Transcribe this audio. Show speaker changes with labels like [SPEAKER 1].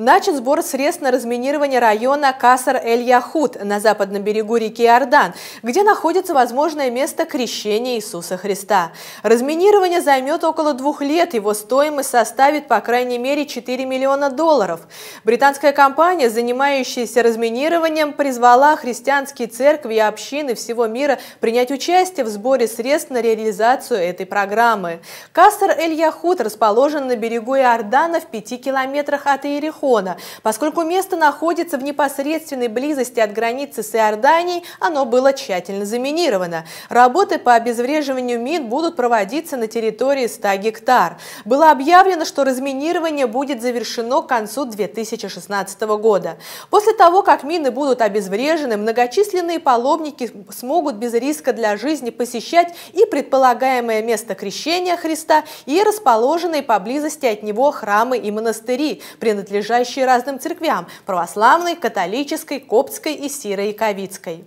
[SPEAKER 1] Начат сбор средств на разминирование района Касар-эль-Яхуд на западном берегу реки Иордан, где находится возможное место крещения Иисуса Христа. Разминирование займет около двух лет, его стоимость составит по крайней мере 4 миллиона долларов. Британская компания, занимающаяся разминированием, призвала христианские церкви и общины всего мира принять участие в сборе средств на реализацию этой программы. Касар-эль-Яхуд расположен на берегу Иордана в 5 километрах от Иерихона региона. Поскольку место находится в непосредственной близости от границы с Иорданией, оно было тщательно заминировано. Работы по обезвреживанию мин будут проводиться на территории 100 гектар. Было объявлено, что разминирование будет завершено к концу 2016 года. После того, как мины будут обезврежены, многочисленные паломники смогут без риска для жизни посещать и предполагаемое место крещения Христа, и расположенные поблизости от него храмы и монастыри, принадлежащие принадлежащие разным церквям – православной, католической, коптской и сирояковицкой.